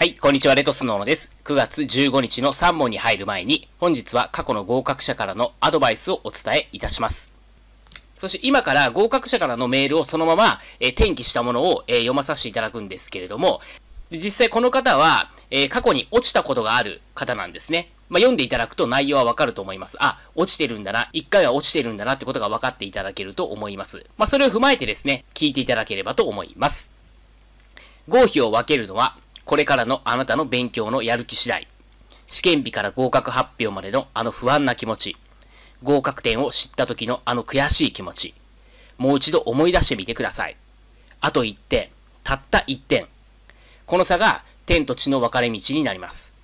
はい、こんにちは、レトスノーです。9月15日の3問に入る前に、本日は過去の合格者からのアドバイスをお伝えいたします。そして今から合格者からのメールをそのまま、えー、転記したものを、えー、読まさせていただくんですけれども、実際この方は、えー、過去に落ちたことがある方なんですね。まあ、読んでいただくと内容はわかると思います。あ、落ちてるんだな、一回は落ちてるんだなってことが分かっていただけると思います。まあ、それを踏まえてですね、聞いていただければと思います。合否を分けるのは、これからのあなたの勉強のやる気次第。試験日から合格発表までのあの不安な気持ち。合格点を知った時のあの悔しい気持ち。もう一度思い出してみてください。あと1点。たった1点。この差が天と地の分かれ道になります。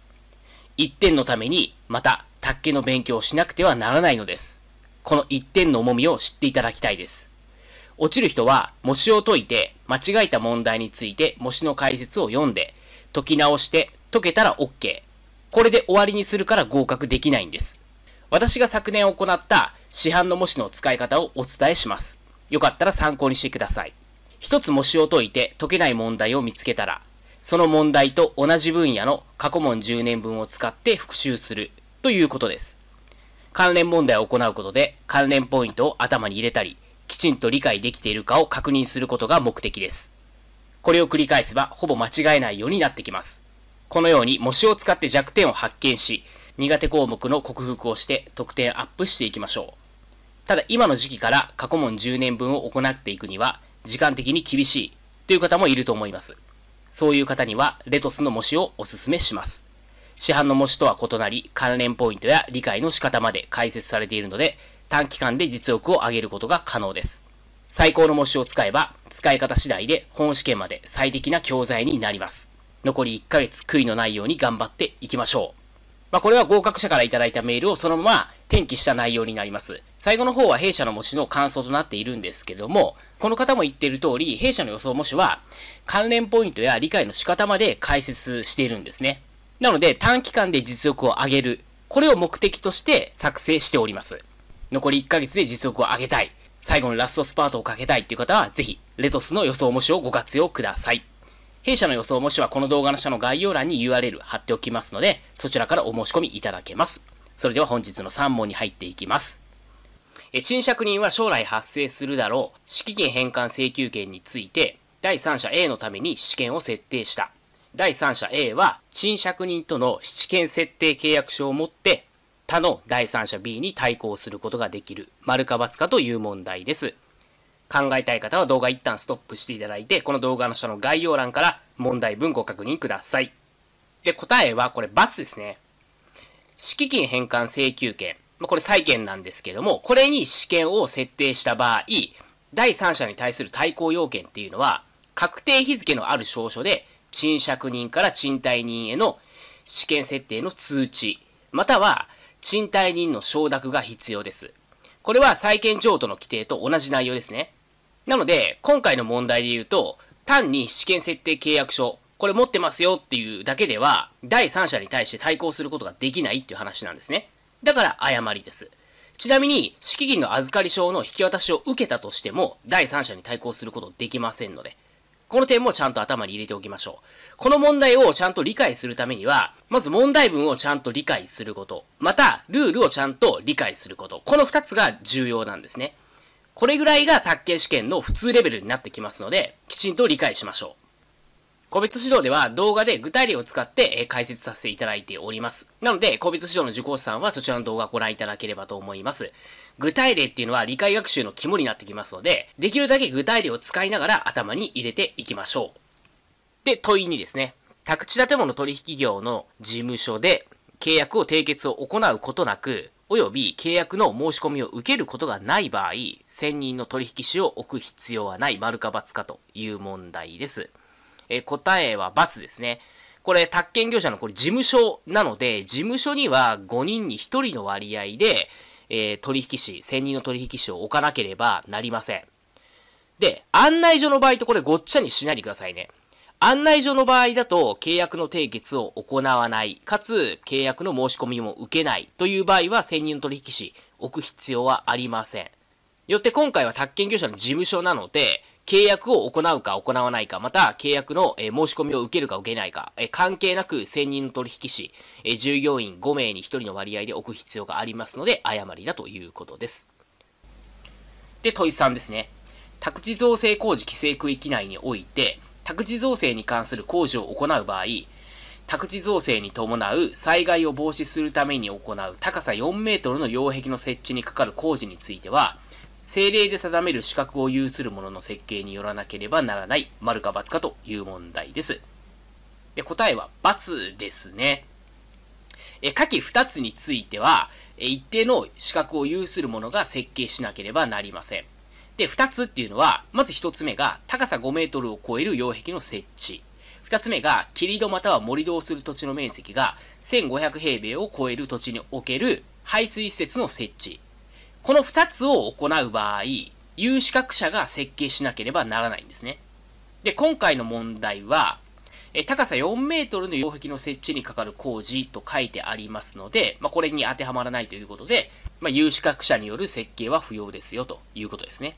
1点のためにまた卓球の勉強をしなくてはならないのです。この1点の重みを知っていただきたいです。落ちる人は模試を解いて間違えた問題について模試の解説を読んで解き直して解けたら OK。これで終わりにするから合格できないんです。私が昨年行った市販の模試の使い方をお伝えします。よかったら参考にしてください。一つ模試を解いて解けない問題を見つけたら、その問題と同じ分野の過去問10年分を使って復習するということです。関連問題を行うことで関連ポイントを頭に入れたり、きちんと理解できているかを確認することが目的です。これを繰り返せばほぼ間違えないようになってきます。このように模試を使って弱点を発見し、苦手項目の克服をして得点アップしていきましょう。ただ今の時期から過去問10年分を行っていくには時間的に厳しいという方もいると思います。そういう方にはレトスの模試をお勧めします。市販の模試とは異なり関連ポイントや理解の仕方まで解説されているので短期間で実力を上げることが可能です。最高の模試を使えば、使い方次第で本試験まで最適な教材になります。残り1ヶ月悔いのないように頑張っていきましょう。まあ、これは合格者からいただいたメールをそのまま転記した内容になります。最後の方は弊社の模試の感想となっているんですけども、この方も言っている通り、弊社の予想模試は関連ポイントや理解の仕方まで解説しているんですね。なので短期間で実力を上げる。これを目的として作成しております。残り1ヶ月で実力を上げたい。最後のラストスパートをかけたいっていう方は、ぜひ、レトスの予想模試をご活用ください。弊社の予想模試はこの動画の下の概要欄に URL 貼っておきますので、そちらからお申し込みいただけます。それでは本日の3問に入っていきます。え賃借人は将来発生するだろう、敷金返還請求権について、第三者 A のために試験を設定した。第三者 A は、賃借人との試験設定契約書を持って、他の第三者 B に対抗することができる、丸か×かという問題です。考えたい方は動画一旦ストップしていただいて、この動画の下の概要欄から問題文ご確認ください。で、答えはこれ×ですね。敷金返還請求権。これ債権なんですけども、これに試験を設定した場合、第三者に対する対抗要件っていうのは、確定日付のある証書で、賃借人から賃貸人への試験設定の通知、または賃貸人の承諾が必要です。これは債権譲渡の規定と同じ内容ですね。なので、今回の問題で言うと、単に試験設定契約書、これ持ってますよっていうだけでは、第三者に対して対抗することができないっていう話なんですね。だから誤りです。ちなみに、敷金の預かり証の引き渡しを受けたとしても、第三者に対抗することできませんので、この点もちゃんと頭に入れておきましょう。この問題をちゃんと理解するためには、まず問題文をちゃんと理解すること、また、ルールをちゃんと理解すること、この2つが重要なんですね。これぐらいが卓球試験の普通レベルになってきますので、きちんと理解しましょう。個別指導では動画で具体例を使って解説させていただいております。なので、個別指導の受講師さんはそちらの動画をご覧いただければと思います。具体例っていうのは理解学習の肝になってきますので、できるだけ具体例を使いながら頭に入れていきましょう。で、問いにですね、宅地建物取引業の事務所で契約を締結を行うことなく、及び契約の申し込みを受けることがない場合、専任の取引士を置く必要はない、丸か×かという問題です。え答えは×ですね。これ、宅建業者のこれ事務所なので、事務所には5人に1人の割合で、えー、取引士、専任の取引士を置かなければなりません。で、案内所の場合とこれごっちゃにしないでくださいね。案内所の場合だと契約の締結を行わない、かつ契約の申し込みも受けないという場合は専任取引士置く必要はありません。よって今回は宅建業者の事務所なので、契約を行うか行わないか、また契約の申し込みを受けるか受けないか、関係なく専任取引士、従業員5名に1人の割合で置く必要がありますので、誤りだということです。で、問い3ですね。宅地造成工事規制区域内において、宅地造成に関する工事を行う場合、宅地造成に伴う災害を防止するために行う高さ4メートルの擁壁の設置にかかる工事については、政令で定める資格を有するものの設計によらなければならない、丸か×かという問題です。で、答えは×ですね。え、下記2つについては、一定の資格を有するものが設計しなければなりません。で、二つっていうのは、まず一つ目が高さ5メートルを超える擁壁の設置。二つ目が、切り戸または盛り土をする土地の面積が1500平米を超える土地における排水施設の設置。この二つを行う場合、有資格者が設計しなければならないんですね。で、今回の問題は、え高さ4メートルの擁壁の設置にかかる工事と書いてありますので、まあ、これに当てはまらないということで、まあ、有資格者による設計は不要ですよということですね。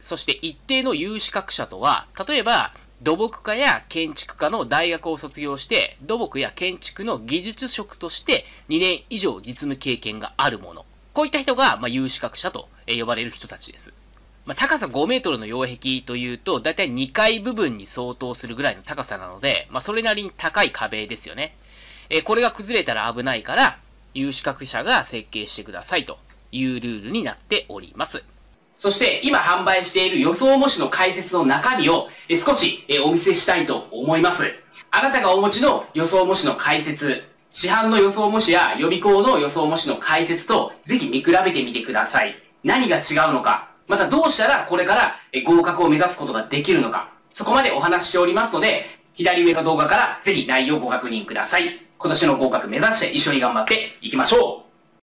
そして一定の有資格者とは、例えば土木科や建築科の大学を卒業して、土木や建築の技術職として2年以上実務経験があるもの。こういった人が、まあ、有資格者と呼ばれる人たちです。まあ、高さ5メートルの擁壁というと、だいたい2階部分に相当するぐらいの高さなので、まあ、それなりに高い壁ですよね。えー、これが崩れたら危ないから、有資格者が設計してくださいというルールになっております。そして今販売している予想模試の解説の中身を少しお見せしたいと思います。あなたがお持ちの予想模試の解説、市販の予想模試や予備校の予想模試の解説とぜひ見比べてみてください。何が違うのか、またどうしたらこれから合格を目指すことができるのか、そこまでお話ししておりますので、左上の動画からぜひ内容をご確認ください。今年の合格目指して一緒に頑張っていきましょう